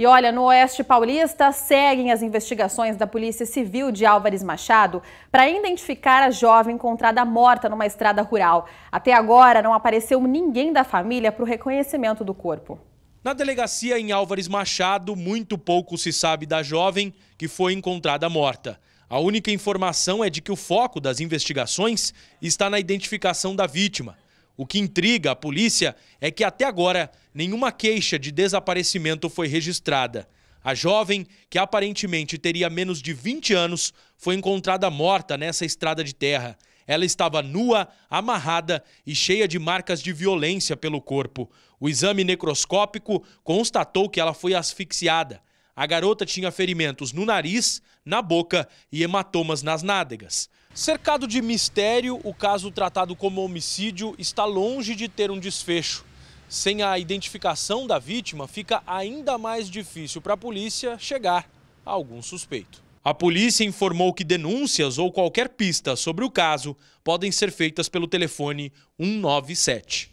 E olha, no Oeste Paulista seguem as investigações da Polícia Civil de Álvares Machado para identificar a jovem encontrada morta numa estrada rural. Até agora não apareceu ninguém da família para o reconhecimento do corpo. Na delegacia em Álvares Machado, muito pouco se sabe da jovem que foi encontrada morta. A única informação é de que o foco das investigações está na identificação da vítima. O que intriga a polícia é que até agora nenhuma queixa de desaparecimento foi registrada. A jovem, que aparentemente teria menos de 20 anos, foi encontrada morta nessa estrada de terra. Ela estava nua, amarrada e cheia de marcas de violência pelo corpo. O exame necroscópico constatou que ela foi asfixiada. A garota tinha ferimentos no nariz, na boca e hematomas nas nádegas. Cercado de mistério, o caso tratado como homicídio está longe de ter um desfecho. Sem a identificação da vítima, fica ainda mais difícil para a polícia chegar a algum suspeito. A polícia informou que denúncias ou qualquer pista sobre o caso podem ser feitas pelo telefone 197.